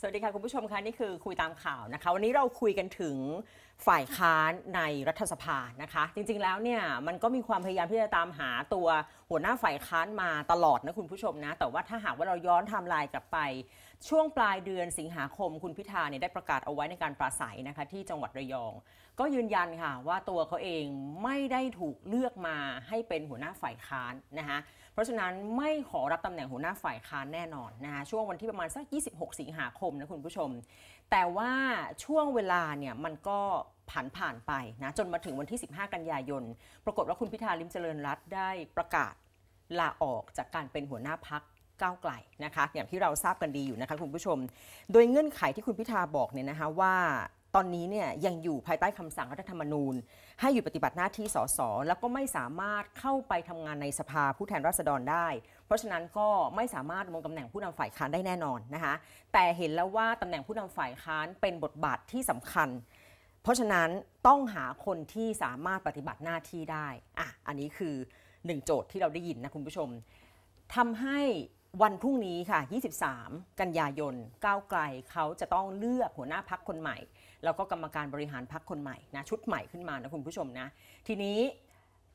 สวัสดีค่ะคุณผู้ชมคะนี่คือคุยตามข่าวนะคะ วันนี้เราคุยกันถึงฝ่ายค้านในรัฐสภานะคะ จริงๆแล้วเนี่ยมันก็มีความพยายามที่จะตามหาตัวหัวหน้าฝ่ายค้านมาตลอดนะคุณผู้ชมนะ แต่ว่าถ้าหากว่าเราย้อนไทม์ไลน์กลับไป ช่วงปลายเดือนสิงหาคม คุณพิธาเนี่ยได้ประกาศเอาไว้ในการปราศัยนะคะ ที่จังหวัดระยอง ก็ยืนยันค่ะว่าตัวเขาเองไม่ได้ถูกเลือกมาให้เป็นหัวหน้าฝ่ายค้านนะคะเพราะฉะนั้นไม่ขอรับตำแหน่งหัวหน้าฝ่ายค้านแน่นอนนะคะช่วงวันที่ประมาณสัก 26 สิงหาคมนะคุณผู้ชม แต่ว่าช่วงเวลาเนี่ยมันก็ผ่านผ่านไปนะจนมาถึงวันที่ 15 กันยายน ปรากฏว่าคุณพิธาลิมเจริญรัตได้ประกาศลาออกจากการเป็นหัวหน้าพักก้าวไกลนะคะอย่างที่เราทราบกันดีอยู่นะคะคุณผู้ชม โดยเงื่อนไขที่คุณพิธาบอกเนี่ยนะคะว่าตอนนี้เนี่ยยังอยู่ภายใต้คำสั่งรัฐธรรมนูญให้หยุดปฏิบัติหน้าที่สส แล้วก็ไม่สามารถเข้าไปทำงานในสภาผู้แทนราษฎรได้ เพราะฉะนั้นก็ไม่สามารถดำรงตำแหน่งผู้นำฝ่ายค้านได้แน่นอนนะคะ แต่เห็นแล้วว่าตำแหน่งผู้นำฝ่ายค้านเป็นบทบาทที่สำคัญ เพราะฉะนั้นต้องหาคนที่สามารถปฏิบัติหน้าที่ได้ อ่ะ อันนี้คือหนึ่งโจทย์ที่เราได้ยินนะคุณผู้ชมทำให้วันพรุ่งนี้ค่ะ 23 กันยายนก้าวไกลเขาจะต้องเลือกหัวหน้าพักคนใหม่แล้วก็กรรมการบริหารพักคนใหม่นะชุดใหม่ขึ้นมานะคุณผู้ชมนะ ทีนี้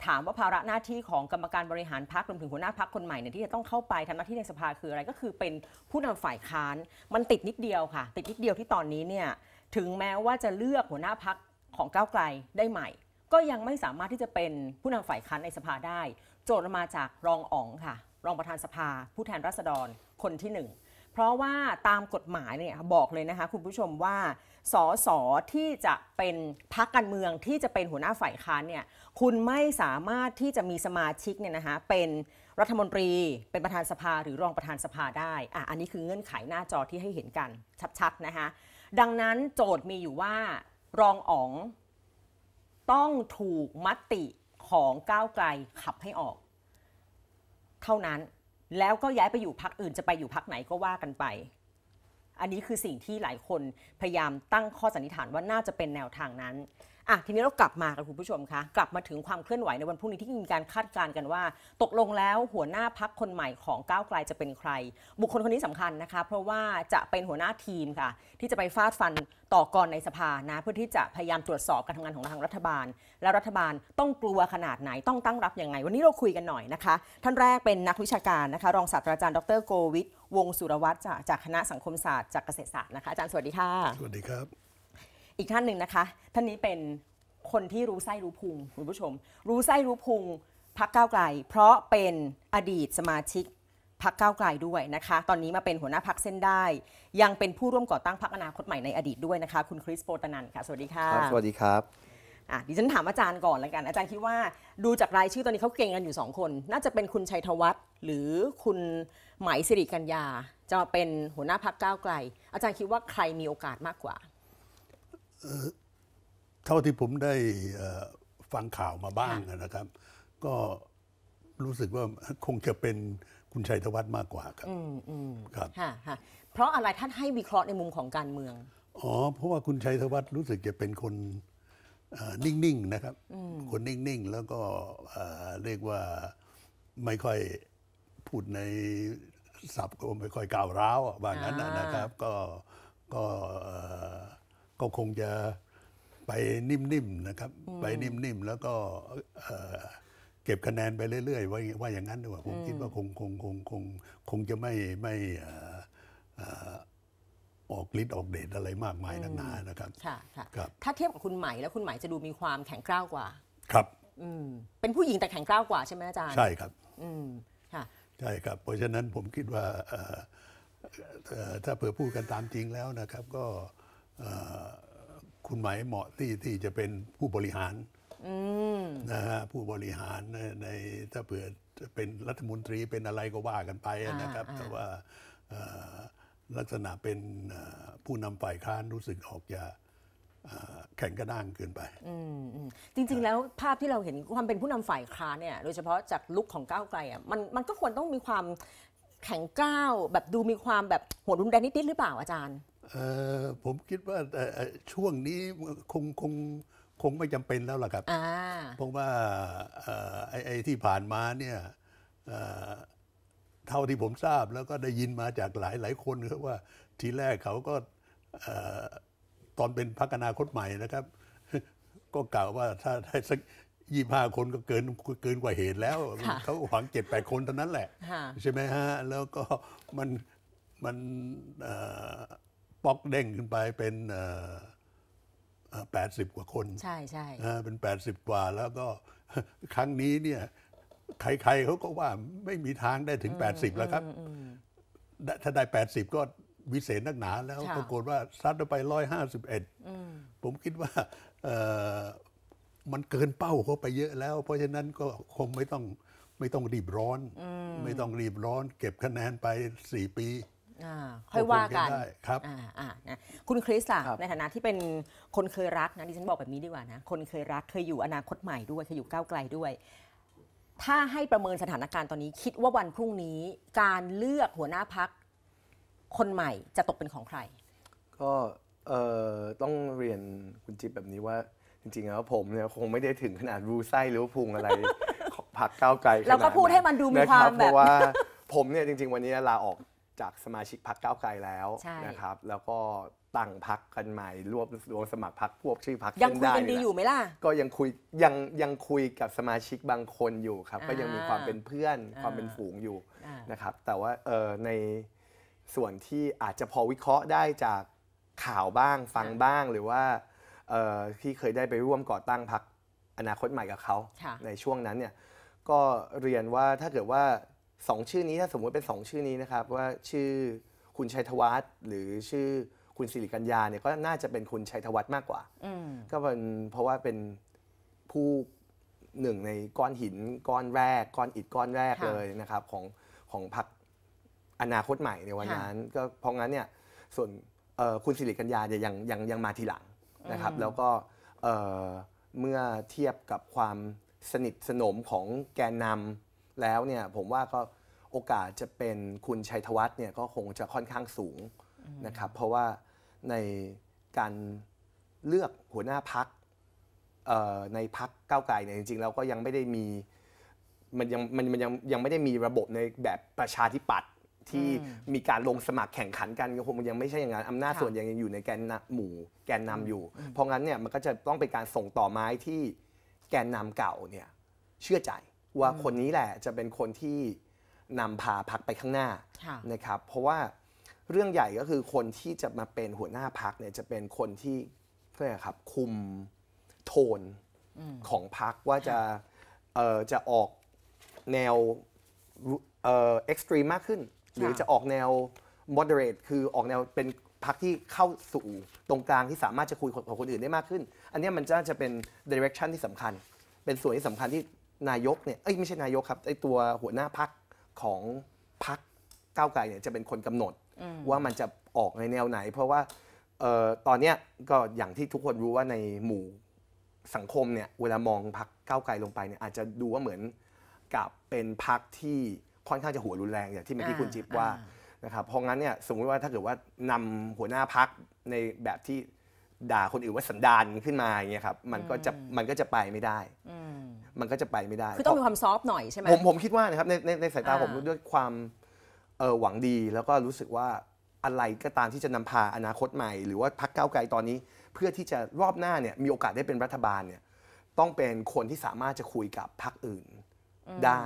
ถามว่าภาระหน้าที่ของกรรมการบริหารพักรวมถึงหัวหน้าพักคนใหม่เนี่ยที่จะต้องเข้าไปทำหน้าที่ในสภาคืออะไร ก็คือเป็นผู้นำฝ่ายค้าน มันติดนิดเดียวค่ะ ติดนิดเดียวที่ตอนนี้เนี่ยถึงแม้ว่าจะเลือกหัวหน้าพักของก้าวไกลได้ใหม่ ก็ยังไม่สามารถที่จะเป็นผู้นำฝ่ายค้านในสภาได้ โจทย์มาจากรองอ๋องค่ะ รองประธานสภา ผู้แทนราษฎรคนที่ 1 เพราะว่าตามกฎหมายเนี่ยบอกเลยนะคะคุณผู้ชมว่าสสที่จะเป็นพักการเมืองที่จะเป็นหัวหน้าฝ่ายค้านเนี่ยคุณไม่สามารถที่จะมีสมาชิกเนี่ยนะคะเป็นรัฐมนตรี เป็นประธานสภาหรือรองประธานสภาได้อ่ะอันนี้คือเงื่อนไขหน้าจอที่ให้เห็นกันชัดๆนะคะดังนั้นโจทย์มีอยู่ว่ารองอ๋องต้องถูกมติของก้าวไกลขับให้ออก เท่านั้นแล้วก็ย้ายไปอยู่พักอื่นจะไปอยู่พักไหนก็ว่ากันไปอันนี้คือสิ่งที่หลายคนพยายามตั้งข้อสันนิษฐานว่าน่าจะเป็นแนวทางนั้นอ่ะทีนี้เรากลับมากับคุณผู้ชมคะกลับมาถึงความเคลื่อนไหวในวันพรุ่งนี้ที่มีการคาดการณ์กันว่า ตกลงแล้วหัวหน้าพักคนใหม่ของก้าวไกลจะเป็นใคร บุคคลคนนี้สำคัญนะคะ เพราะว่าจะเป็นหัวหน้าทีมค่ะ ที่จะไปฟาดฟันต่อกรในสภานะ เพื่อที่จะพยายามตรวจสอบการทำงานของทางรัฐบาล และรัฐบาลต้องกลัวขนาดไหนต้องตั้งรับยังไง วันนี้เราคุยกันหน่อยนะคะท่านแรกเป็นนักวิชาการนะคะรองศาสตราจารย์ดรโกวิทวงสุรวัตรจากคณะสังคมศาสตร์จากเกษตรศาสตร์นะคะ อาจารย์สวัสดีค่ะสวัสดีครับอีกท่านหนึ่งนะคะท่านนี้เป็นคนที่รู้ไส้รู้พุงคุณผู้ชม รู้ไส้รู้พุงพักเก้าไกล เพราะเป็นอดีตสมาชิกพักเก้าไกลด้วยนะคะตอนนี้มาเป็นหัวหน้าพักเส้นได้ ยังเป็นผู้ร่วมก่อตั้งพักอนาคตใหม่ในอดีตด้วยนะคะ คุณ คริสโปตนันค่ะสวัสดีค่ะสวัสดีครับอ่ะดิฉันถามอาจารย์ก่อนลยกัน อาจารย์คิดว่าดูจากรายชื่อตอนนี้เขาเก่งกันอยู่2คน น่าจะเป็นคุณชัยธวัฒน์หรือคุณไหมสิริกัญญาจะมาเป็นหัวหน้าพักก้าวไกล อาจารย์คิดว่าใครมีโอกาสมากกว่าเท่าที่ผมได้ฟังข่าวมาบ้างนะครับ ก็รู้สึกว่าคงจะเป็นคุณชัยธวัฒน์มากกว่าครับครับเพราะอะไรท่านให้วิเคราะห์ในมุมของการเมืองอ๋อเพราะว่าคุณชัยธวัฒน์รู้สึกจะเป็นคนนิ่งๆนะครับ คนนิ่งๆ แล้วก็เรียกว่าไม่ค่อยพูดในศัพท์ก็ไม่ค่อยก้าวร้าวว่างั้น นะครับ ก็ก็ก็คงจะไปนิ่มๆนะครับ ไปนิ่มๆแล้วก็เก็บคะแนนไปเรื่อย ๆ ว่าว่าอย่างนั้นดีกว่าผมคิดว่าคงคงคงคงคงจะไม่ไม่ออกฤทธิ์ออกเดชอะไรมากมายนักหนานะครับค่ะครับ ถ้าเทียบกับคุณใหม่แล้ว คุณใหม่จะดูมีความแข็งกร้าวกว่า ครับอืมเป็นผู้หญิงแต่แข็งกร้าวกว่าใช่ไหมอาจารย์ใช่ครับ อืมค่ะใช่ครับ เพราะฉะนั้นผมคิดว่าถ้าเผื่อพูดกันตามจริงแล้วนะครับ ก็คุณหมายเหมาะที่ที่จะเป็นผู้บริหารนะฮะผู้บริหารในถ้าเผื่อเป็นรัฐมนตรีเป็นอะไรก็ว่ากันไปนะครับแต่ว่าลักษณะเป็นผู้นำฝ่ายค้านรู้สึกออกจะแข่งกระด้างเกินไปจริงๆแล้วภาพที่เราเห็นความเป็นผู้นำฝ่ายค้านเนี่ยโดยเฉพาะจากลุกของก้าวไกลอ่ะมันมันก็ควรต้องมีความแข็งก้าวแบบดูมีความแบบหัวรุนแรงนิดๆหรือเปล่าอาจารย์ผมคิดว่าช่วงนี้คงคงคงไม่จำเป็นแล้วล่ะครับเพราะว่าไอ้ที่ผ่านมาเนี่ยเท่าที่ผมทราบแล้วก็ได้ยินมาจากหลายหลายคนครับว่าทีแรกเขาก็ตอนเป็นพักนาคตใหม่นะครับ ก็กล่าวว่าถ้าได้สักยี่ห้าคนก็เกินเกินกว่าเหตุแล้ว เขาหวังเจ็ดแปดคนเท่านั้นแหละ ใช่ไหมฮะ แล้วก็มันมันป๊อกเด้งขึ้นไปเป็นแปดสิบกว่าคน ใช่ใช่เป็นแปดสิบกว่า แล้วก็ครั้งนี้เนี่ยใครๆเขาก็ว่าไม่มีทางได้ถึงแปดสิบแล้วครับถ้าได้แปดสิบก็วิเศษนักหนา แล้วปรากฏว่าซัดไปร้้อยหาสิบเอ็ดผมคิดว่ามันเกินเป้าเขาไปเยอะแล้ว เพราะฉะนั้นก็คงไม่ต้องไม่ต้องรีบร้อนไม่ต้องรีบร้อน เก็บคะแนนไปสี่ปีค่อยว่ากันครับคุณคริสอะในฐานะที่เป็นคนเคยรักนะดิฉันบอกแบบนี้ดีกว่านะคนเคยรักเคยอยู่อนาคตใหม่ด้วย เคยอยู่ก้าวไกลด้วย ถ้าให้ประเมินสถานการณ์ตอนนี้คิดว่าวันพรุ่งนี้การเลือกหัวหน้าพัก คนใหม่จะตกเป็นของใคร ก็ต้องเรียนคุณจิ๊บแบบนี้ว่าจริงๆแล้วผมเนี่ยคงไม่ได้ถึงขนาดรู้ไส้หรือพุงอะไรพักก้าวไกลแล้วก็พูดให้มันดูมีความแบบเพราะว่าผมเนี่ยจริง ๆวันนี้ลาออกจาก สมาชิกพักก้าวไกลแล้วนะครับ แล้วก็ตั้งพักกันใหม่ รวบรวมสมัครพักพวกชื่อพักยังคุยกันดีอยู่ไหมล่ะก็ยังคุยยังยังคุยกับสมาชิกบางคนอยู่ครับ ก็ยังมีความเป็นเพื่อนความเป็นฝูงอยู่นะครับแต่ว่าเออในส่วนที่อาจจะพอวิเคราะห์ได้จากข่าวบ้างฟังบ้างหรือว่าที่เคยได้ไปร่วมก่อตั้งพักอนาคตใหม่กับเขาในช่วงนั้นเนี่ยก็เรียนว่าถ้าเกิดว่าสองชื่อนี้ถ้าสมมติเป็นสองชื่อนี้นะครับ ว่าชื่อคุณชัยธวัฒน์หรือชื่อคุณสิริกัญญาเนี่ยก็น่าจะเป็นคุณชัยธวัฒน์มากกว่าก็เป็นเพราะว่าเป็นผู้หนึ่งในก้อนหินก้อนแรกก้อนอิฐก้อนแรกเลยนะครับของของพรรคอนาคตใหม่ในวันนั้นก็เพราะงั้นเนี่ยส่วนคุณสิริกัญญาเนี่ยยังยังยังมาทีหลังนะครับ แล้วก็เมื่อเทียบกับความสนิทสนมของแกนนำแล้วเนี่ยผมว่าก็โอกาสจะเป็นคุณชัยธวัฒน์เนี่ยก็คงจะค่อนข้างสูง นะครับเพราะว่าในการเลือกหัวหน้าพักในพักก้าวไกลเนี่ยจริงๆแล้วก็ยังไม่ได้มี มันยังมันมันยังยังไม่ได้มีระบบในแบบประชาธิปัตย์ที่มีการลงสมัครแข่งขันกันคงยังไม่ใช่อย่างนั้น อำนาจส่วนยังอยู่ในแกนหมู่แกนนำอยู่ เพราะงั้นเนี่ยมันก็จะต้องเป็นการส่งต่อไม้ที่แกนนำเก่าเนี่ยเชื่อใจว่าคนนี้แหละจะเป็นคนที่นำพาพักไปข้างหน้านะครับ เพราะว่าเรื่องใหญ่ก็คือคนที่จะมาเป็นหัวหน้าพักเนี่ยจะเป็นคนที่เพื่อครับคุมโทนของพักว่าจะจะออกแนวเอ็กซ์ตรีมมากขึ้น หรือจะออกแนวเดอร์เรทคือออกแนวเป็นพักที่เข้าสู่ตรงกลางที่สามารถจะคุยกับคนอื่นได้มากขึ้น อันนี้มันจะจะเป็นดิเรกชันที่สำคัญ เป็นส่วนที่สำคัญที่นายกเนี่ยเอ้ยไม่ใช่นายกครับไอตัวหัวหน้าพักของพักก้าวไกลเนี่ยจะเป็นคนกำหนดว่ามันจะออกในแนวไหน เพราะว่าตอนเนี้ยก็อย่างที่ทุกคนรู้ว่าในหมู่สังคมเนี่ยเวลามองพักก้าวไกลลงไปเนี่ยอาจจะดูว่าเหมือนกับเป็นพักที่ค่อนข้างจะหัวรุนแรงอย่างที่เมื่อกี้คุณจิ๊บว่านะครับเพราะงั้นเนี่ยสมมติว่าถ้าเกิดว่านำหัวหน้าพักในแบบที่ด่าคนอื่นว่าสันดานขึ้นมาอย่างเงี้ยครับมันก็จะมันก็จะไปไม่ได้มันก็จะไปไม่ได้คือต้องมีความซอฟต์หน่อยใช่ไหมผมผมคิดว่านะครับในในในสายตาผมด้วยความเออหวังดี แล้วก็รู้สึกว่าอะไรก็ตามที่จะนำพาอนาคตใหม่ หรือว่าพักเก้าไกลตอนนี้เพื่อที่จะรอบหน้าเนี่ยมีโอกาสได้เป็นรัฐบาลเนี่ยต้องเป็นคนที่สามารถจะคุยกับพักอื่นได้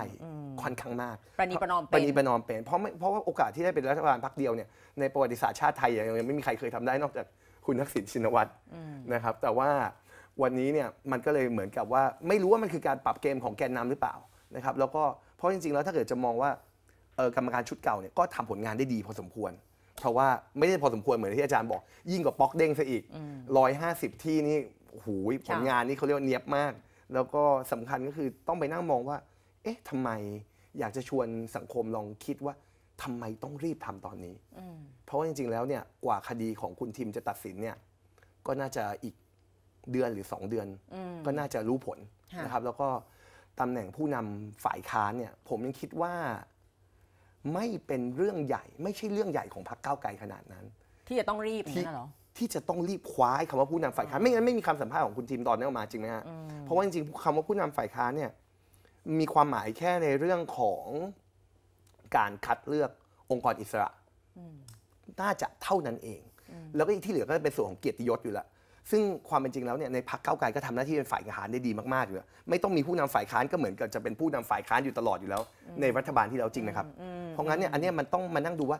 ค่อนข้างมากประนีประนอมเป็นประนีประนอมเป็น เพราะเพราะว่าโอกาสที่ได้เป็นรัฐบาลพักเดียวเนี่ยในประวัติศาสตร์ชาติไทยยังไม่มีใครเคยทำได้นอกจากคุณทักษิณชินวัตรนะครับแต่ว่าวันนี้เนี่ยมันก็เลยเหมือนกับว่าไม่รู้ว่ามันคือการปรับเกมของแกนนำหรือเปล่านะครับแล้วก็เพราะจริง ๆ แล้วถ้าเกิดจะมองว่ากรรมการชุดเก่าเนี่ยก็ทำผลงานได้ดีพอสมควร เพราะว่าไม่ได้พอสมควรเหมือนที่อาจารย์บอกยิ่งกว่าป๊อกเด้งซะอีก 150 ที่นี่หูผลงานนี่เขาเรียกว่าเนียบมาก แล้วก็สำคัญก็คือต้องไปนั่งมองว่าเอ๊ะทำไมอยากจะชวนสังคมลองคิดว่าทำไมต้องรีบทำตอนนี้ เพราะว่าจริงๆ แล้วเนี่ยกว่าคดีของคุณทิมจะตัดสินเนี่ย ก็น่าจะอีกเดือนหรือสองเดือน ก็น่าจะรู้ผลนะครับ แล้วก็ตำแหน่งผู้นำฝ่ายค้านเนี่ย ผมยังคิดว่าไม่เป็นเรื่องใหญ่ ไม่ใช่เรื่องใหญ่ของพรรคก้าวไกลขนาดนั้น ที่จะต้องรีบนะหรอที่จะต้องรีบคว้าคำว่าผู้นำฝ่ายค้านไม่งั้นไม่มีคำสัมภาษณ์ของคุณทีมตอนนี้ออกมาจริงไหมฮะเพราะว่าจริงๆคำว่าผู้นำฝ่ายค้านเนี่ยมีความหมายแค่ในเรื่องของการคัดเลือกองค์กรอิสระน่าจะเท่านั้นเอง แล้วก็ที่เหลือก็เป็นส่วนของเกียรติยศอยู่ละซึ่งความเป็นจริงแล้วเนี่ยในพรรคเก้าไกลก็ทำหน้าที่เป็นฝ่ายค้านได้ดีมากๆอยู่แล้วไม่ต้องมีผู้นำฝ่ายค้านก็เหมือนกับจะเป็นผู้นำฝ่ายค้านอยู่ตลอดอยู่แล้ว ในรัฐบาลที่เราจริงนะครับเพราะงั้นเนี่ยอันนี้มันต้องมานั่งดูว่า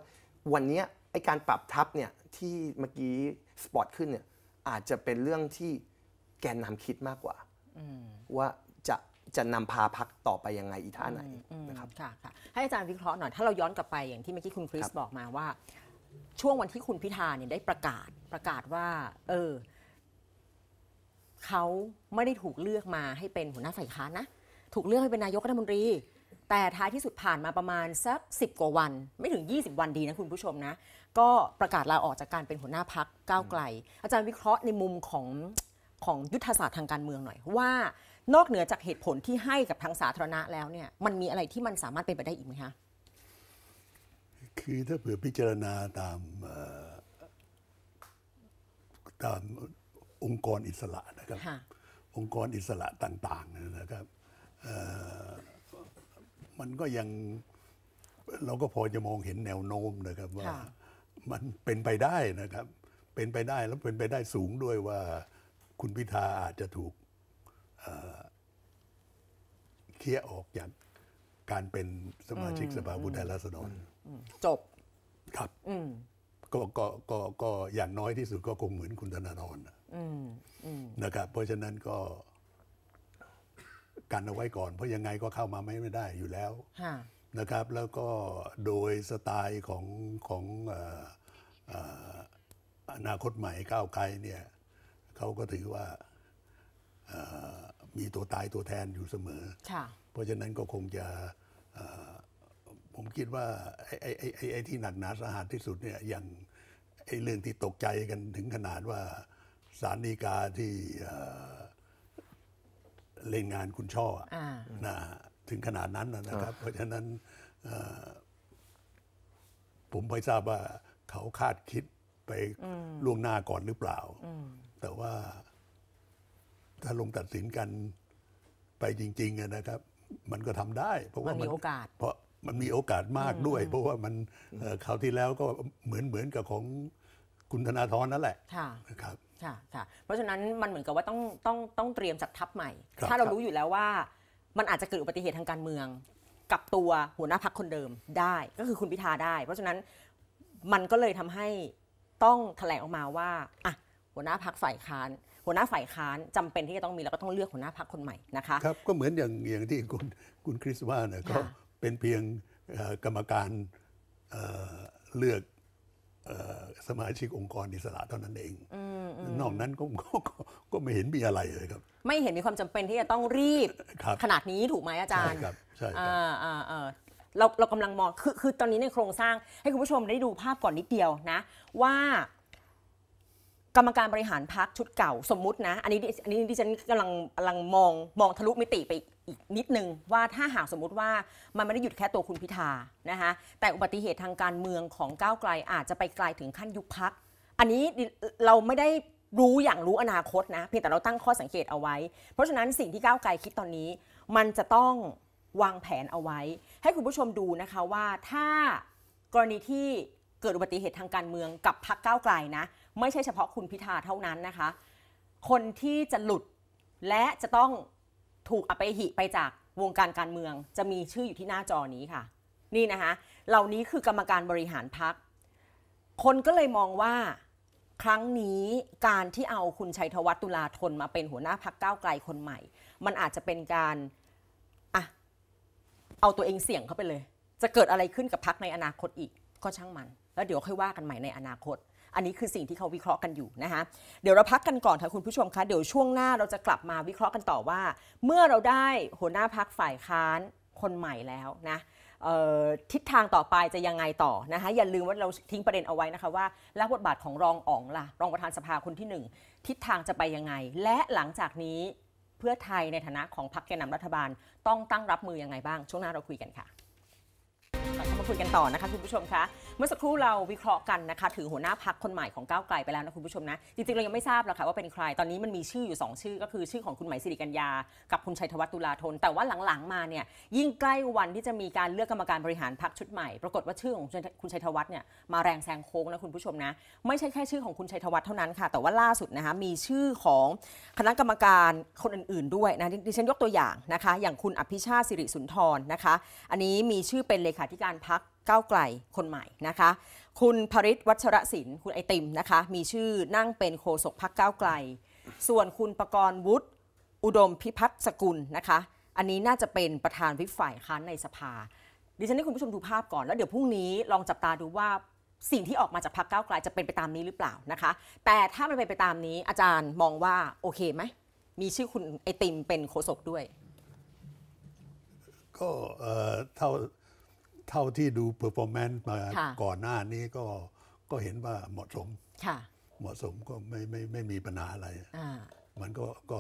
วันนี้ไอการปรับทับเนี่ยที่เมื่อกี้สปอตขึ้นเนี่ยอาจจะเป็นเรื่องที่แกนนำคิดมากกว่าว่าจะนำพาพักต่อไปยังไงอีท่าไหนนะครับค่ะค่ะให้อาจารย์วิเคราะห์หน่อย ถ้าเราย้อนกลับไปอย่างที่เมื่อกี้คุณคริสบอกมาว่า ช่วงวันที่คุณพิธาเนี่ยได้ประกาศประกาศว่า เออ เขาไม่ได้ถูกเลือกมาให้เป็นหัวหน้าฝ่ายค้านนะ ถูกเลือกให้เป็นนายกรัฐมนตรี แต่ท้ายที่สุดผ่านมาประมาณสักสิบกว่าวัน ไม่ถึง 20 วันดีนะคุณผู้ชมนะ ก็ประกาศลาออกจากการเป็นหัวหน้าพักก้าวไกล อาจารย์วิเคราะห์ในมุมของของยุทธศาสตร์ทางการเมืองหน่อย ว่านอกเหนือจากเหตุผลที่ให้กับทางสาธารณะแล้วเนี่ยมันมีอะไรที่มันสามารถเป็นไปได้อีกไหมคะคือถ้าเผื่อพิจารณาตามตามองค์กรอิสระนะครับองค์กรอิสระต่าง ๆนะครับมันก็ยังเราก็พอจะมองเห็นแนวโน้มนะครับว่ามันเป็นไปได้นะครับเป็นไปได้แล้วเป็นไปได้สูงด้วยว่าคุณพิธาอาจจะถูกเคลียออกจากการเป็นสมาชิกสภาผู้แทนราษฎรจบ ครับก็ก็ก็ก็อย่างน้อยที่สุดก็คงเหมือนคุณธนาธรนะครับ เพราะฉะนั้นก็กันเอาไว้ก่อนเพราะยังไงก็เข้ามาไม่ไม่ได้อยู่แล้วนะครับ แล้วก็โดยสไตล์ของของอนาคตใหม่ก้าวไกลเนี่ย เขาก็ถือว่ามีตัวตายตัวแทนอยู่เสมอ เพราะฉะนั้นก็คงจะผมคิดว่า ไอ้ไอ้ไอ้ไอ้ที่หนักหนาสาหัสที่สุดเนี่ยอย่างไอ้เรื่องที่ตกใจกันถึงขนาดว่าสารดีกาที่เล่นงานคุณช่อนะถึงขนาดนั้นนะครับ เพราะฉะนั้น ผมไม่ทราบว่าเขาคาดคิดไปล่วงหน้าก่อนหรือเปล่า แต่ว่าถ้าลงตัดสินกันไปจริงๆนะครับ มันก็ทำได้ เพราะว่ามันมีโอกาส เพราะมันมีโอกาสมากด้วย เพราะว่ามันคราวที่แล้วก็เหมือนเหมือนกับของคุณธนาธรนั่นแหละนะครับค่ะค่ะเพราะฉะนั้นมันเหมือนกับว่าต้องต้องต้องเตรียมจัดทัพใหม่ ถ้าเรารู้อยู่แล้วว่ามันอาจจะเกิดอุบัติเหตุทางการเมือง กับตัวหัวหน้าพักคนเดิมได้ก็คือคุณพิธาได้ เพราะฉะนั้นมันก็เลยทำให้ต้องแถลงออกมาว่าอ่ะหัวหน้าพักฝ่ายค้านหัวหน้าฝ่ายค้านจำเป็นที่จะต้องมีแล้วก็ต้องเลือกหัวหน้าพรรคคนใหม่นะคะครับก็เหมือนอย่างอย่างที่คุณคุณคริสว่าเนี่ยก็เป็นเพียงกรรมการเลือกสมาชิกองค์กรอิสระเท่านั้นเองอนอกนั้นก็ก็ไม่เห็นมีอะไรเลยครับ ไม่เห็นมีความจำเป็นที่จะต้องรีบขนาดนี้ถูกไหมอาจารย์ใช่ครับใช่ครับเราเรากำลังมองคือคือตอนนี้ในโครงสร้างให้คุณผู้ชมได้ดูภาพก่อนนิดเดียวนะ ว่ากรรมการบริหารพักชุดเก่าสมมุตินะอันนี้อันนี้ดิฉันกำลังกำลังมองมองทะลุมิติไปอีกนิดนึงว่าถ้าหากสมมุติว่ามันไม่ได้หยุดแค่ตัวคุณพิธานะคะแต่อุบัติเหตุทางการเมืองของก้าวไกลอาจจะไปไกลถึงขั้นยุบพัก อันนี้เราไม่ได้รู้อย่างรู้อนาคตนะ เพียงแต่เราตั้งข้อสังเกตเอาไว้ เพราะฉะนั้นสิ่งที่ก้าวไกลคิดตอนนี้ มันจะต้องวางแผนเอาไว้ ให้คุณผู้ชมดูนะคะว่าถ้ากรณีที่เกิดอุบัติเหตุทางการเมืองกับพักก้าวไกลนะไม่ใช่เฉพาะคุณพิธาเท่านั้นนะคะ คนที่จะหลุดและจะต้องถูกอไปหิไปจากวงการการเมือง จะมีชื่ออยู่ที่หน้าจอนี้ค่ะ นี่นะคะเหล่านี้คือกรรมการบริหารพัก คนก็เลยมองว่าครั้งนี้การที่เอาคุณชัยธวัฒน์ตุลาธนมาเป็นหัวหน้าพักก้าวไกลคนใหม่มันอาจจะเป็นการอะเอาตัวเองเสี่ยงเข้าไปเลย จะเกิดอะไรขึ้นกับพักในอนาคตอีก ก็ช่างมันแล้วเดี๋ยวค่อยว่ากันใหม่ในอนาคตอันนี้คือสิ่งที่เขาวิเคราะห์กันอยู่นะคะเดี๋ยวเราพักกันก่อนค่ะคุณผู้ชมคะ เดี๋ยวช่วงหน้าเราจะกลับมาวิเคราะห์กันต่อว่า เมื่อเราได้หัวหน้าพักฝ่ายค้านคนใหม่แล้วนะทิศทางต่อไปจะยังไงต่อนะคะอย่าลืมว่าเราทิ้งประเด็นเอาไว้นะคะว่าแล้วบทบาทของรองอ๋องล่ะรองประธานสภาคนที่ 1 ทิศทางจะไปยังไง และหลังจากนี้เพื่อไทยในฐานะของพรรคแกนนำรัฐบาล ต้องตั้งรับมือยังไงบ้าง ช่วงหน้าเราคุยกันค่ะกลับมาคุยกันต่อนะคะคุณผู้ชมคะเมื่อสักครู่เราวิเคราะห์กันนะคะถึงหัวหน้าพักคนใหม่ของก้าวไกลไปแล้วนะคุณผู้ชมนะจริงๆเรายังไม่ทราบหรอกค่ะว่าเป็นใครตอนนี้มันมีชื่ออยู่ 2 ชื่อ ก็คือชื่อของคุณหมายสิริกัญญากับคุณชัยธวัฒน์ตุลาธนแต่ว่าหลังๆมาเนี่ยยิ่งใกล้วันที่จะมีการเลือกกรรมการบริหารพักชุดใหม่ปรากฏว่าชื่อของคุณชัยธวัฒน์เนี่ยมาแรงแซงโค้งนะคุณผู้ชมนะ ไม่ใช่แค่ชื่อของคุณชัยธวัฒน์เท่านั้นค่ะแต่ว่าล่าสุดนะคะมีชื่อของคณะกรรมการคนอื่นๆด้วยนะดิฉันยกตัวอย่างนะคะ อย่างคุณอภิชาติสิริสุนทรนะคะ อันนี้มีชื่อเป็นเลขาธิการพักก้าวไกล คนใหม่นะคะ คุณภริศวัชรศิลป์คุณไอติม นะคะ มีชื่อนั่งเป็นโฆษกพักก้าวไกล ส่วนคุณประกรณ์ วุฒิอุดมพิพัฒน์สกุลนะคะ อันนี้น่าจะเป็นประธานวิปฝ่ายค้านในสภาดิฉันให้คุณผู้ชมดูภาพก่อนแล้วเดี๋ยวพรุ่งนี้ลองจับตาดูว่าสิ่งที่ออกมาจากพักก้าวไกล จะเป็นไปตามนี้หรือเปล่านะคะแต่ถ้ามันเป็นไปตามนี้อาจารย์มองว่าโอเคไหมมีชื่อคุณไอติมเป็นโฆษกด้วยก็เท่าเท่าที่ดูเปอร์ฟอร์แมนซ์มาก่อนหน้านี้ก็ก็เห็นว่าเหมาะสม เหมาะสมก็ไม่ไม่ไม่มีปัญหาอะไร มันก็ก็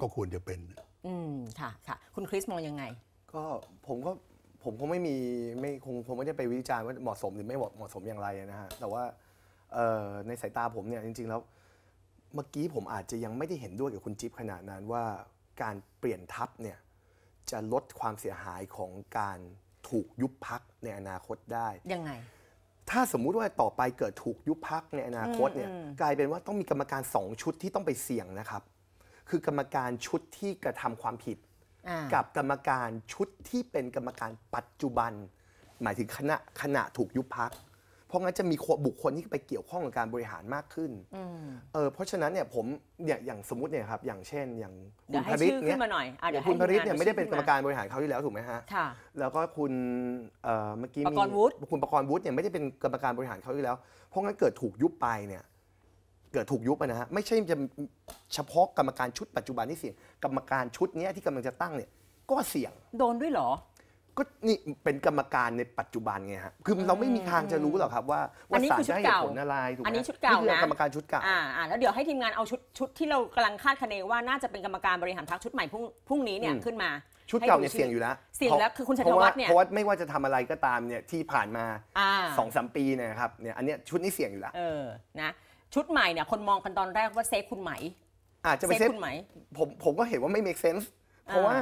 ก็ควรจะเป็น อืม ค่ะค่ะคุณคริสมองยังไง ก็ผมก็ผมคงไม่มีไม่คงคงไม่ได้ไปวิจารณ์ว่า เหมาะสมหรือไม่เหมาะสมอย่างไรนะฮะ แต่ว่าในสายตาผมเนี่ย จริง ๆแล้ว เมื่อกี้ผมอาจจะยังไม่ได้เห็นด้วยกับคุณจิ๊บขนาดนั้นว่าการเปลี่ยนทับเนี่ยจะลดความเสียหายของการถูกยุบพักในอนาคตได้ ยังไงถ้าสมมุติว่าต่อไปเกิดถูกยุบพักในอนาคตเนี่ยกลายเป็นว่าต้องมีกรรมการสองชุดที่ต้องไปเสี่ยงนะครับ คือกรรมการชุดที่กระทำความผิดกับกรรมการชุดที่เป็นกรรมการปัจจุบัน หมายถึงคณะคณะถูกยุบพักราะงั้นจะมีบุคคลที่ไปเกี่ยวข้องกับการบริหารมากขึ้นเออเพราะฉะนั้นเนี่ยผมอย่างอย่างสมมติเนี่ยครับ อย่างเช่นอย่างคุณพริสเนี่ยคุณพริสเนี่ยไม่ได้เป็นกรรมการบริหารเขาที่แล้วถูกไหมฮะแล้วก็คุณเมื่อกี้มีคุณประกรณ์วุฒิเนี่ยไม่ได้เป็นกรรมการบริหารเขาที่แล้ว เพราะงั้นเกิดถูกยุบไปเนี่ยเกิดถูกยุบนะฮะไม่ใช่จะเฉพาะกรรมการชุดปัจจุบันที่เสี่ยงกรรมการชุดนี้ที่กำลังจะตั้งเนี่ย ก็เสี่ยงโดนด้วยเหรอก็นี่เป็นกรรมการในปัจจุบันไงฮะคือเราไม่มีทางจะรู้หรอกครับว่าว่าีาคืะใุดเก่าผลอะไรถูกไหมอันนี้ชุดเก่านะกรรมการชุดเก่าอ่า แล้วเดี๋ยวให้ทีมงานเอาชุดชุดที่เรากำลังคาดคะเนว่าน่าจะเป็นกรรมการบริหารพรรคชุดใหม่พรุ่งพรุ่งนี้เนี่ยขึ้นมา ชุดเก่าเนี่ยเสี่ยงอยู่แล้ว เสี่ยงแล้วคือคุณชัยวัฒน์เนี่ยเพราะว่าไม่ว่าจะทำอะไรก็ตามเนี่ยที่ผ่านมาสองสามปีนะครับเนี่ยอันเนี้ยชุดนี้เสี่ยงอยู่แล้วเออนะชุดใหม่เนี่ยคนมองกันตอนแรกว่าเซฟคุณไหมอาจจะไปเซฟคุณไหมผมผมก็เห็นว่าไม่ make sense เพราะว่า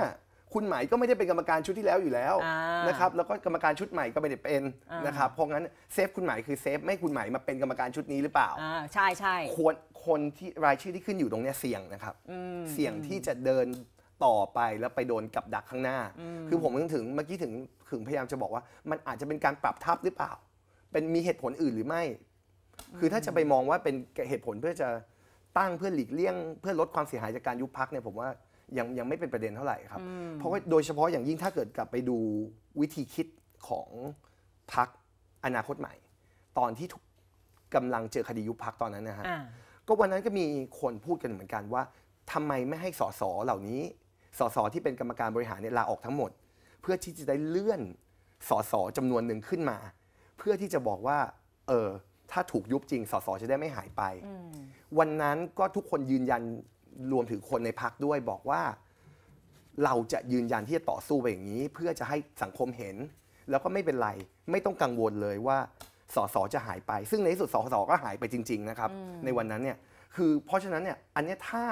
คุณหมก็ไม่ได้เป็นกรรมการชุดที่แล้วอยู่แล้วนะครับ แล้วก็กรรมการชุดใหม่ก็ไม่ได้เป็นนะครับ เพราะงั้นเซฟ คุณหมคือเซฟไม่คุณหมมาเป็นกรรมการชุดนี้หรือเปล่าอ่าใช่ใช่คนคนที่รายชื่อที่ขึ้นอยู่ตรงนี้เสี่ยงนะครับเสี่ยงที่จะเดินต่อไปแล้วไปโดนกับดักข้างหน้า คือผมถึงเมื่อกี้ถึงถึงพยายามจะบอกว่า มันอาจจะเป็นการปรับทับหรือเปล่า เป็นมีเหตุผลอื่นหรือไม่ คือถ้าจะไปมองว่าเป็นเหตุผลเพื่อจะตั้งเพื่อหลีกเลี่ยง เพื่อลดความเสียหายจากการยุบพักเนี่ยผมว่ายังยังไม่เป็นประเด็นเท่าไหร่ครับ เพราะว่าโดยเฉพาะอย่างยิ่งถ้าเกิดกลับไปดูวิธีคิดของพักอนาคตใหม่ ตอนที่กำลังเจอคดียุบพักตอนนั้นนะฮะ ก็วันนั้นก็มีคนพูดกันเหมือนกันว่า ทำไมไม่ให้สส เหล่านี้สส ที่เป็นกรรมการบริหารเนี่ยลาออกทั้งหมด เพื่อที่จะได้เลื่อนสสจำนวนหนึ่งขึ้นมา เพื่อที่จะบอกว่า เออถ้าถูกยุบจริง สส จะได้ไม่หายไป วันนั้นก็ทุกคนยืนยันรวมถึงคนในพักด้วยบอกว่า เราจะยืนยันที่จะต่อสู้ไปอย่างนี้เพื่อจะให้สังคมเห็น แล้วก็ไม่เป็นไรไม่ต้องกังวลเลยว่าสสจะหายไป ซึ่งในที่สุดสสก็หายไปจริง ๆนะครับ ในวันนั้นเนี่ยคือเพราะฉะนั้นเนี่ยอันนี้ถ้า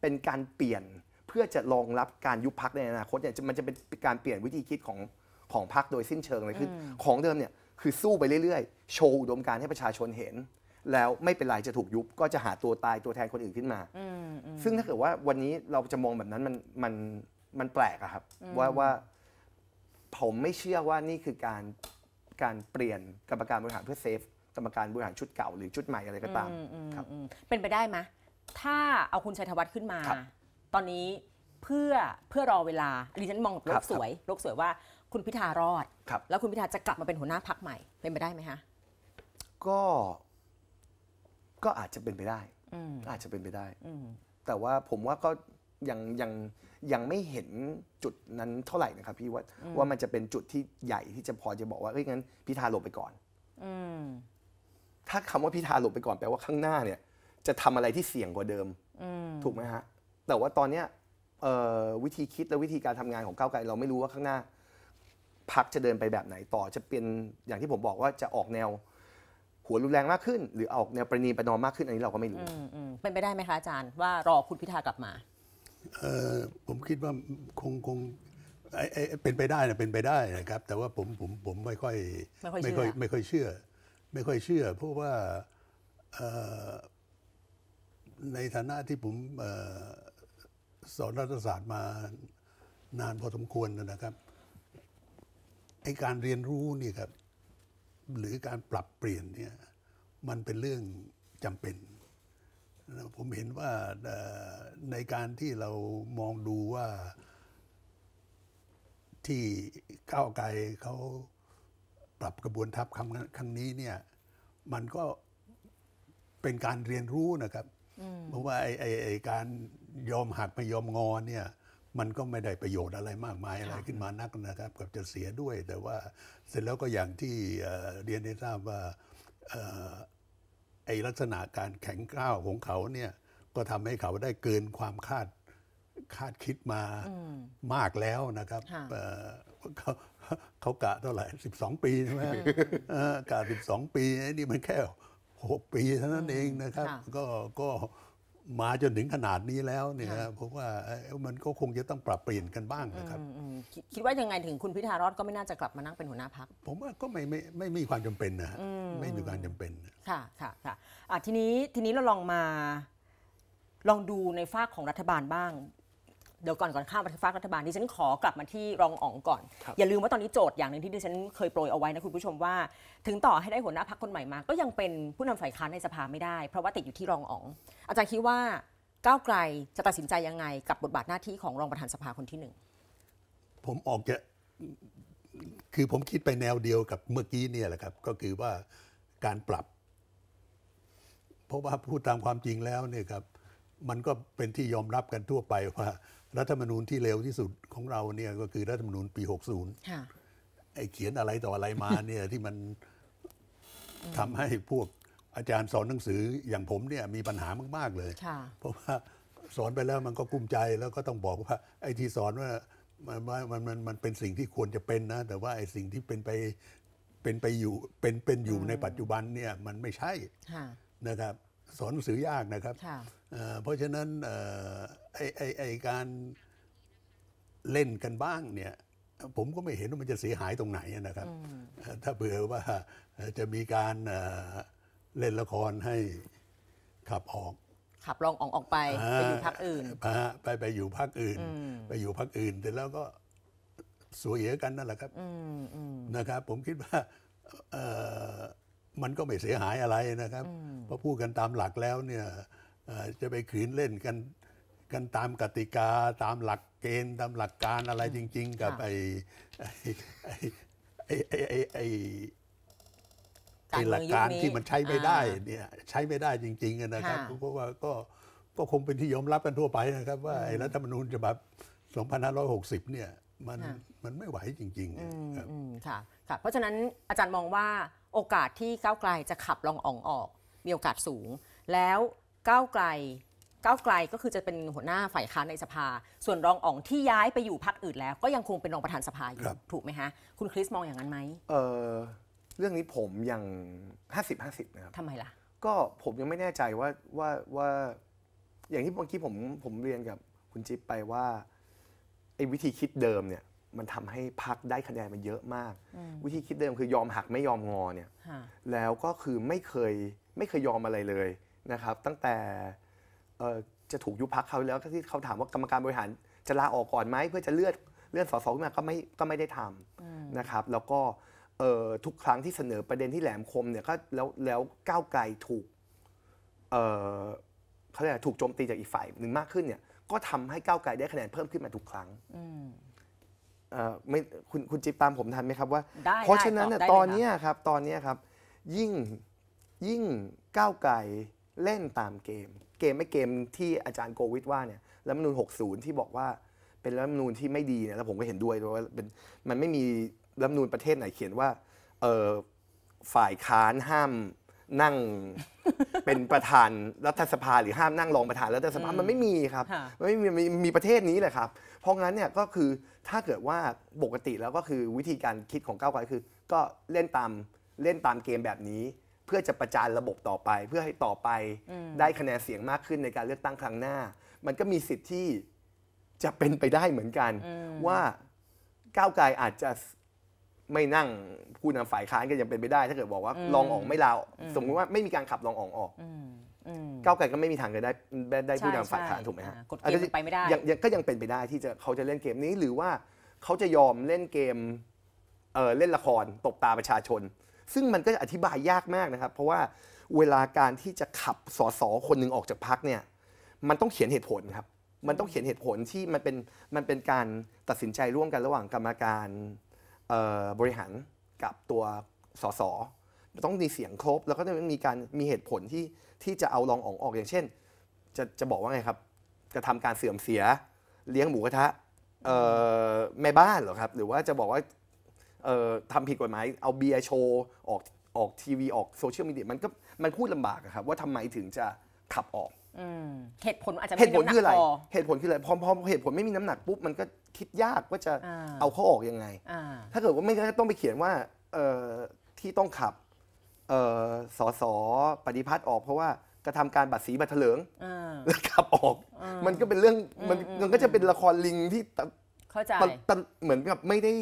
เป็นการเปลี่ยนเพื่อจะรองรับการยุบพักในอนาคตเนี่ยมันจะเป็นการเปลี่ยนวิธีคิดของของพักโดยสิ้นเชิงเลยคือของเดิมเนี่ย คือสู้ไปเรื่อยๆโชว์อุดมการณ์ให้ประชาชนเห็นแล้วไม่เป็นไรจะถูกยุบก็จะหาตัวตายตัวแทนคนอื่นขึ้นมาซึ่งถ้าเกิดว่าวันนี้เราจะมองแบบนั้นมันมันมันแปลกอะครับ ว่าว่าผมไม่เชื่อว่านี่คือการการเปลี่ยนกรรมการบริหารเพื่อเซฟกรรมการบริหารชุดเก่า หรือชุดใหม่อะไรก็ตามครับเป็นไปได้ไหมถ้าเอาคุณชัยธวัฒน์ขึ้นมาตอนนี้เพื่อเพื่อรอเวลาดิฉันมองโลกสวยโลกสวยว่าคุณพิธารอดแล้วคุณพิธาจะกลับมาเป็นหัวหน้าพักใหม่เป็นไปได้ไหมคะก็ก็อาจจะเป็นไปได้อาจจะเป็นไปได้แต่ว่าผมว่าก็ยังยังยังไม่เห็นจุดนั้นเท่าไหร่นะครับพี่ ว่าว่ามันจะเป็นจุดที่ใหญ่ที่จะพอจะบอกว่าเอ้ยงั้นพิธาหลบไปก่อนอถ้าคำว่าพิธาหลบไปก่อนแปลว่าข้างหน้าเนี่ยจะทำอะไรที่เสี่ยงกว่าเดิมถูกไหมฮะแต่ว่าตอนเนี้ยวิธีคิดและวิธีการทำงานของก้าวไกลเราไม่รู้ว่าข้างหน้าพักจะเดินไปแบบไหนต่อจะเป็นอย่างที่ผมบอกว่าจะออกแนวหัวรุนแรงมากขึ้น หรือออกแนวประนีประนอมมากขึ้นอันนี้เราก็ไม่รู้เป็นไปได้ไหมคะอาจารย์ว่ารอคุณพิธากลับมาผมคิดว่าคงคงเป็นไปได้นะเป็นไปได้นะครับ แต่ว่าผมผม ผมไม่ค่อย ไม่ค่อยไม่ค่อยเชื่อ ไม่ค่อยเชื่อเพราะว่าในฐานะที่ผมสอนรัฐศาสตร์มา นานพอสมควรนะครับไอการเรียนรู้นี่ครับหรือการปรับเปลี่ยนเนี่ย มันเป็นเรื่องจำเป็น ผมเห็นว่าในการที่เรามองดูว่า ที่ก้าวไกลเขาปรับกระบวนทัพครั้งครั้งนี้เนี่ย มันก็เป็นการเรียนรู้นะครับเพราะว่าไอ้ไอ้การยอมหักไม่ยอมงอนเนี่ยมันก็ไม่ได้ประโยชน์อะไรมากมาย อะไรขึ้นมานักนะครับ กับจะเสียด้วย แต่ว่าเสร็จแล้วก็อย่างที่เรียนได้ทราบว่าไอลักษณะการแข็งกร้าวของเขาเนี่ย ก็ทำให้เขาได้เกินความคาดคาดคิดมามากแล้วนะครับ เขาเขากะเท่าไหร่สสิบองปีใช่ไหมกะองปีนี่มันแค่หกปีเท่านั้นเองนะครับ ก็ก็มาจนถึงขนาดนี้แล้วเนี่ยผมว่ามันก็คงจะต้องปรับเปลี่ยนกันบ้างนะครับคิดว่ายังไงถึงคุณพิธารอดก็ไม่น่าจะกลับมานั่งเป็นหัวหน้าพักผมว่าก็ไม่ไม่ไม่มีความจำเป็นนะไม่มีความจำเป็นค่ะ ค่ะค่ะทีนี้ทีนี้เราลองมาลองดูในฝากของรัฐบาลบ้างเดี๋ยวก่อนก่อนข้ามไป้ากรัฐบาลดิฉันขอกลับมาที่รองอ๋องก่อน อย่าลืมว่าตอนนี้โจทย์อย่างหนึ่งที่ดิฉันเคยโปรยเอาไว้นะคุณผู้ชมว่าถึงต่อให้ได้หัวหน้าพักคนใหม่มาก็ยังเป็นผู้นำฝ่ายค้านในสภาไม่ได้ เพราะว่าติดอยู่ที่รองอ๋อง อาจารย์คิดว่าก้าวไกลจะตัดสินใจยังไงกับบทบาทหน้าที่ของรองประธานสภาคนที่หนึ่งผมออกจะคือผมคิดไปแนวเดียวกับเมื่อกี้เนี่ยแหละครับก็คือว่าการปรับเพราะว่าพูดตามความจริงแล้วเนี่ยครับ มันก็เป็นที่ยอมรับกันทั่วไปว่ารัฐธรรมนูญที่เร็วที่สุดของเราเนี่ย ก็คือรัฐธรรมนูญปี 60ไอ้เขียนอะไรต่ออะไรมาเนี่ยที่มันทำให้พวกอาจารย์สอนหนังสืออย่างผมเนี่ยมีปัญหามากๆเลยเพราะว่าสอนไปแล้วมันก็กุ้มใจแล้วก็ต้องบอกว่า ไอ้ที่สอนว่ามันมันมันมันเป็นสิ่งที่ควรจะเป็นนะ แต่ว่าไอ้สิ่งที่เป็นไปเป็นไปอยู่ เป็นเป็นอยู่ในปัจจุบันเนี่ยมันไม่ใช่นะครับสอนหนังสือยากนะครับ เพราะฉะนั้นไอ้ไอ้ไอ้การเล่นกันบ้างเนี่ย ผมก็ไม่เห็นว่ามันจะเสียหายตรงไหนนะครับ ถ้าเผื่อว่าจะมีการเล่นละครให้ขับออก ขับลองออกออกไปไปอยู่พักอื่นไปไปอยู่พักอื่น ไปอยู่พักอื่นแต่แล้วก็สวยเหยกันนั่นแหละครับนะครับ ผมคิดว่ามันก็ไม่เสียหายอะไรนะครับเพราะพูดกันตามหลักแล้วเนี่ยจะไปขืนเล่นกัน กันตามกติกาตามหลักเกณฑ์ตามหลักการอะไรจริง ๆ กับไอไอ้ไอไอไอไอหลักการที่มันใช้ไม่ได้เนี่ย ใช้ไม่ได้จริง ๆ นะครับ เพราะว่าก็ก็คงเป็นที่ยอมรับกันทั่วไปนะครับ ว่ารัฐธรรมนูญฉบับ 2560 เนี่ยมันมันไม่ไหวจริงๆค่ะค่ะ เพราะฉะนั้นอาจารย์มองว่าโอกาสที่ก้าวไกลจะขับรองอ่องออก มีโอกาสสูง แล้วก้าวไกลก้าวไกลก็คือจะเป็นหัวหน้าฝ่ายค้านในสภา ส่วนรองอ่องที่ย้ายไปอยู่พักอื่นแล้ว ก็ยังคงเป็นรองประธานสภาอยู่ ถูกไหมฮะ คุณคริสมองอย่างนั้นไหม เออเรื่องนี้ผมยัง 50 50นะครับทำไมล่ะ ก็ผมยังไม่แน่ใจว่าว่าว่า อย่างที่เมื่อกี้ผมผมเรียนกับคุณจิ๊บไปว่าไอ้วิธีคิดเดิมเนี่ยมันทำให้พักได้คะแนนมาเยอะมาก วิธีคิดเดิมคือยอมหักไม่ยอมงอเนี่ยแล้วก็คือไม่เคยไม่เคยยอมอะไรเลยนะครับ ตั้งแต่จะถูกยุบพักเขาแล้ว ที่เขาถามว่ากรรมการบริหาร จะลาออกก่อนไหมเพื่อจะเลื่อนเลื่อนสอสขึ้นมาก็ไม่ก็ไม่ได้ทำนะครับ แล้วก็ทุกครั้งที่เสนอประเด็นที่แหลมคมเนี่ยก็แล้วแล้วก้าวไกลถูกเขาเรียกถูกโจมตีจากอีกฝ่ายหนึ่งมากขึ้นเนี่ยก็ทำให้ก้าวไกลได้คะแนนเพิ่มขึ้นมาทุกครั้งคุณคุณจิ๊บตามผมทันไหมครับว่า เพราะฉะนั้นตอนนี้ครับตอนนี้ครับยิ่งยิ่งก้าวไกลเล่นตามเกม เกมไม่เกมที่อาจารย์โกวิทว่าเนี่ยรัฐมนูล60 ที่บอกว่าเป็นรัฐมนูลที่ไม่ดีเนี่ยแล้วผมก็เห็นด้วยว่าเป็นมันไม่มีรัฐมนูลประเทศไหนเขียนว่าฝ่ายค้านห้ามนั่งเป็นประธานรัฐสภาหรือห้ามนั่งรองประธานรัฐสภามันไม่มีครับไม่มีมีประเทศนี้แหละครับ เพราะงั้นเนี่ยก็คือถ้าเกิดว่าปกติแล้วก็คือวิธีการคิดของก้าวไกลคือ ก็เล่นตามเล่นตามเกมแบบนี้ เพื่อจะประจานระบบต่อไป เพื่อให้ต่อไปได้คะแนนเสียงมากขึ้นในการเลือกตั้งครั้งหน้า มันก็มีสิทธิ์ที่จะเป็นไปได้เหมือนกัน ว่าก้าวไกลอาจจะไม่นั่งผู้นำฝ่ายค้านก็ยังเป็นไปได้ ถ้าเกิดบอกว่าลองออกไม่ลาสมมุติว่าไม่มีการขับลองออกออกก้าวไกลก็ไม่มีทางจะได้ได้ผู้นำฝ่ายค้านถูกไหมฮะกดเกมไปไม่ได้ก็ยังเป็นไปได้ที่จะเขาจะเล่นเกมนี้ หรือว่าเขาจะยอมเล่นเกมเเล่นละครตบตาประชาชน ซึ่งมันก็อธิบายยากมากนะครับ เพราะว่าเวลาการที่จะขับสสคนหนึ่งออกจากพักเนี่ย มันต้องเขียนเหตุผลครับ มันต้องเขียนเหตุผลที่มันเป็นมันเป็นการตัดสินใจร่วมกันระหว่างกรรมการบริหารกับตัวสสต้องมีเสียงครบ แล้วก็ต้องมีการมีเหตุผลที่ที่จะเอารองอ๋องออก อย่างเช่นจะจะบอกว่าไงครับ จะทำการเสื่อมเสียเลี้ยงหมูกระทะแม่บ้านเหรอครับ หรือว่าจะบอกว่าทำผิดกฎหมาย เอาเบียร์โชว์ออกออกทีวี ออกโซเชียลมีเดียมันก็มันพูดลำบากครับว่าทำไมถึงจะขับออกเหตุผลอาจจะเหตุผลคืออะไรเหตุผลคืออะไรพอพอเหตุผลไม่มีน้ำหนักปุ๊บมันก็คิดยากว่าจะเอาเข้าออกยังไงถ้าเกิดว่าไม่ก็ต้องไปเขียนว่าที่ต้องขับสสปฏิพัฒน์ออก เพราะว่ากระทำาการบัตรสีบัตรเถลิงแล้วขับออก มันก็เป็นเรื่องมันมันก็จะเป็นละครลิงที่เข้าใจเหมือนกับไม่ได้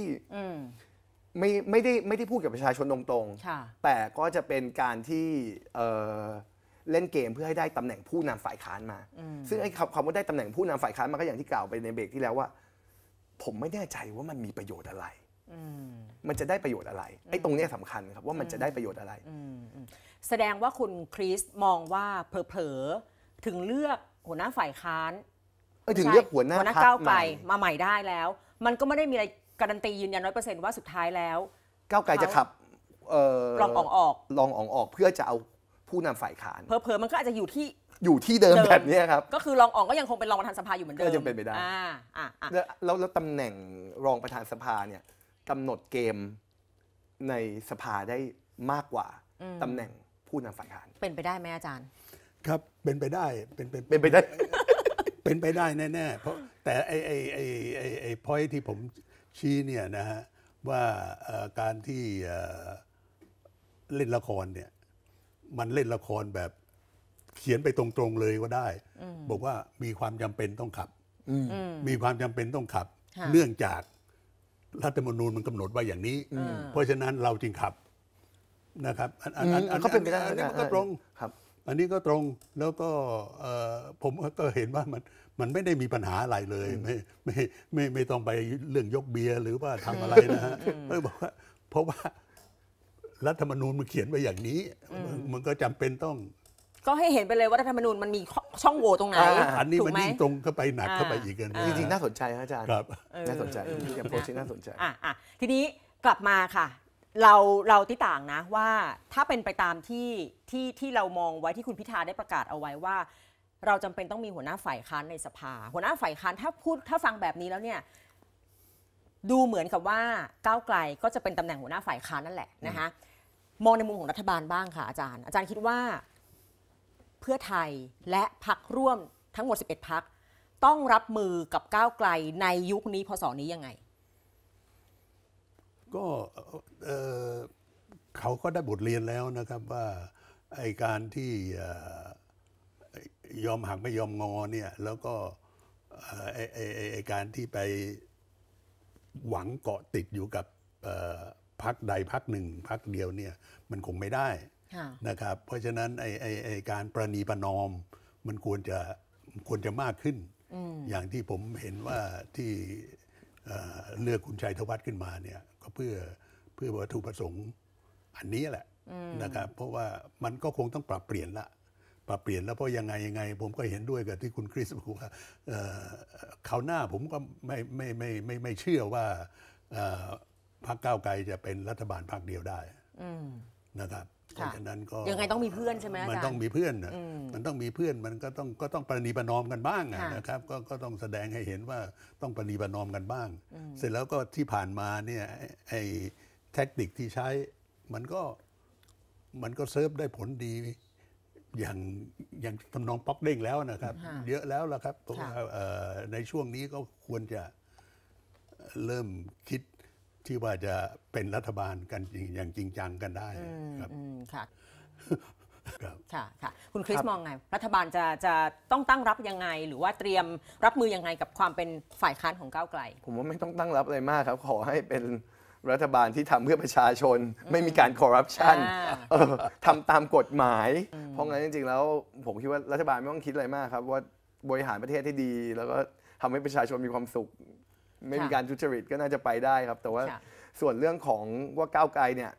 ไม่ไม่ได้ไม่ได้พูดกับประชาชนตรงๆแต่ก็จะเป็นการที่เล่นเกมเพื่อให้ได้ตำแหน่งผู้นำฝ่ายค้านมา ซึ่งไอ้คำว่าได้ตำแหน่งผู้นำฝ่ายค้านมาก็อย่างที่กล่าวไปในเบรกที่แล้วว่า ผมไม่แน่ใจว่ามันมีประโยชน์อะไรมันจะได้ประโยชน์อะไรไอ้ตรงนี้สำคัญครับว่ามันจะได้ประโยชน์อะไร แสดงว่าคุณคริสมองว่าเผลอๆถึงเลือกหัวหน้าฝ่ายค้านถึงเลือกหัวหน้าหัวหน้าก้าวไกลมาใหม่ได้แล้ว มันก็ไม่ได้มีอะไรการันตียืนยันร้อยเปอร์เซ็นต์ว่าสุดท้ายแล้วก้าวไกลจะขับลองออกออกลองออกออกเพื่อจะเอาผู้นำฝ่ายค้านเพอเพอมันก็อาจจะอยู่ที่อยู่ที่เดิมแบบนี้ครับ ก็คือรองอ๋องก็ยังคงเป็นรองประธานสภาอยู่เหมือนเดิมก็ยังเป็นไปได้ออ่่าาแล้วแล้วตำแหน่งรองประธานสภาเนี่ยกาหนดเกมในสภาได้มากกว่า ตำแหน่งผู้นำฝ่ายค้านเป็นไปได้ไหมอาจารย์ ครับเป็นไปได้เป็นเป็นเป็นไปได้ เป็นไปได้แน่ๆเพราะ แต่ไอไอไอไอไอพอยที่ผมชี้เนี่ยนะฮะว่าการที่เล่นละครเนี่ยมันเล่นละครแบบ เขียนไปตรงๆ เลยก็ได้บอกว่ามีความจำเป็นต้องขับมีความจำเป็นต้องขับเนื่องจาก รัฐธรรมนูญมันกำหนดไว้อย่างนี้เพราะฉะนั้นเราจึงขับนะครับอันันนก็เป็นี้มันก็ตรงครับ อันนี้ก็ตรงแล้วก็ผมก็เห็นว่ามันมันไม่ได้มีปัญหาอะไรเลยไม่ ไม่ไม่ต้องไปเรื่องยกเบียร์หรือว่าทำอะไรนะฮะบอกว่า เพราะว่ารัฐธรรมนูญมันเขียนไว้อย่างนี้ มันก็จำเป็นต้อง ก็ให้เห็นไปเลยว่ารัฐธรรมนูญมันมีช่องโหว่ตรงไหนอันนี้มันยิ่งตรงเข้าไปหนักเข้าไปอีกกันจริงๆน่าสนใจนะอาจารย์น่าสนใจอย่างโพสต์น่าสนใจอ่ะทีนี้กลับมาค่ะ เราเราติต่างนะว่าถ้าเป็นไปตามที่ที่ที่เรามองไว้ที่คุณพิธาได้ประกาศเอาไว้ว่า เราจำเป็นต้องมีหัวหน้าฝ่ายค้านในสภา หัวหน้าฝ่ายค้านถ้าพูดถ้าฟังแบบนี้แล้วเนี่ย ดูเหมือนกับว่าก้าวไกลก็จะเป็นตำแหน่งหัวหน้าฝ่ายค้านนั่นแหละนะคะมองในมุมของรัฐบาลบ้างค่ะอาจารย์ อาจารย์คิดว่าเพื่อไทยและพักร่วมทั้งหมด 11 พักต้องรับมือกับก้าวไกลในยุคนี้ พศนี้ยังไงก็เขาก็ได้บทเรียนแล้วนะครับว่าไอการที่ยอมหักไม่ยอมงอเนี่ยแล้วก็ไอไอการที่ไปหวังเกาะติดอยู่กับพักใดพักหนึ่ง พักเดียวเนี่ย มันคงไม่ได้นะครับ เพราะฉะนั้นไอ้ไอ้ไอ้การประนีประนอม มันควรจะควรจะมากขึ้น อย่างที่ผมเห็นว่าที่เลือกคุณชัยธวัฒน์ขึ้นมาเนี่ยก็เพื่อเพื่อวัตถุประสงค์อันนี้แหละนะครับเพราะว่ามันก็คงต้องปรับเปลี่ยนละ ปรับเปลี่ยนแล้วเพราะยังไงยังไง ผมก็เห็นด้วยกับที่คุณคริสบอกว่าเขาหน้าผมก็ไม่ไม่ไม่ไม่ไม่เชื่อว่าพรรคก้าวไกลจะเป็นรัฐบาลพรรคเดียวได้นะครับเพราะฉะนั้นก็ยังไงต้องมีเพื่อนใช่ไหมมันต้องมีเพื่อนมันต้องมีเพื่อน มันก็ต้องก็ต้องปฏิบีประนอมกันบ้างนะครับก็ก็ต้องแสดงให้เห็นว่าต้องปฏิบีประนอมกันบ้าง เสร็จแล้วก็ที่ผ่านมาเนี่ย ไอ้แทคนิคที่ใช้ มันก็มันก็เซิร์ฟได้ผลดี อย่างอย่างทำนองป๊อกเด้งแล้วนะครับ เยอะแล้วละครับในช่วงนี้ก็ควรจะเริ่มคิดที่ว่าจะเป็นรัฐบาลกันอย่างจริงจังกันได้ครับค่ะค่ะค่ะคุณคริสมองไง รัฐบาลจะจะต้องตั้งรับยังไง หรือว่าเตรียมรับมือยังไง กับความเป็นฝ่ายค้านของก้าวไกล ผมว่าไม่ต้องตั้งรับอะไรมากครับขอให้เป็นรัฐบาลที่ทำเพื่อประชาชนไม่มีการคอร์รัปชันทำตามกฎหมายเพราะงั้นจริงๆแล้ว ผมคิดว่ารัฐบาลไม่ต้องคิดอะไรมากครับ ว่าบริหารประเทศให้ดี แล้วก็ทำให้ประชาชนมีความสุขไม่มีการทุจริตก็น่าจะไปได้ครับ แต่ว่าส่วนเรื่องของว่าก้าวไกลเนี่ย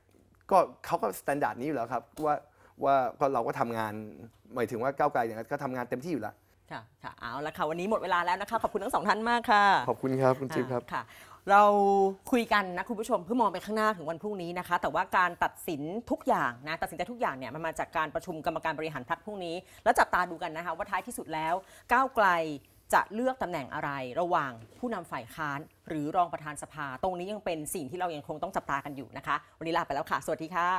ก็เขาก็สแตนดาร์ดนี้อยู่แล้วครับ ว่าว่าเราก็ทำงานหมายถึงว่าก้าวไกลอย่างนั้นก็ทำงานเต็มที่อยู่แล้วค่ะค่ะเอาละค่ะวันนี้หมดเวลาแล้วนะคะขอบคุณทั้งสองท่านมากค่ะขอบคุณครับคุณจิ๊บครับค่ะ เราคุยกันนะคุณผู้ชมเพื่อมองไปข้างหน้าถึงวันพรุ่งนี้นะคะแต่ว่าการตัดสินทุกอย่างนะตัดสินใจทุกอย่างเนี่ยมันมาจากการประชุมกรรมการบริหารพรรคพรุ่งนี้แล้วจับตาดูกันนะคะว่าท้ายที่สุดแล้วก้าวไกลจะเลือกตำแหน่งอะไรระหว่างผู้นำฝ่ายค้านหรือรองประธานสภา ตรงนี้ยังเป็นสิ่งที่เรายังคงต้องจับตากันอยู่นะคะ วันนี้ลาไปแล้วค่ะ สวัสดีค่ะ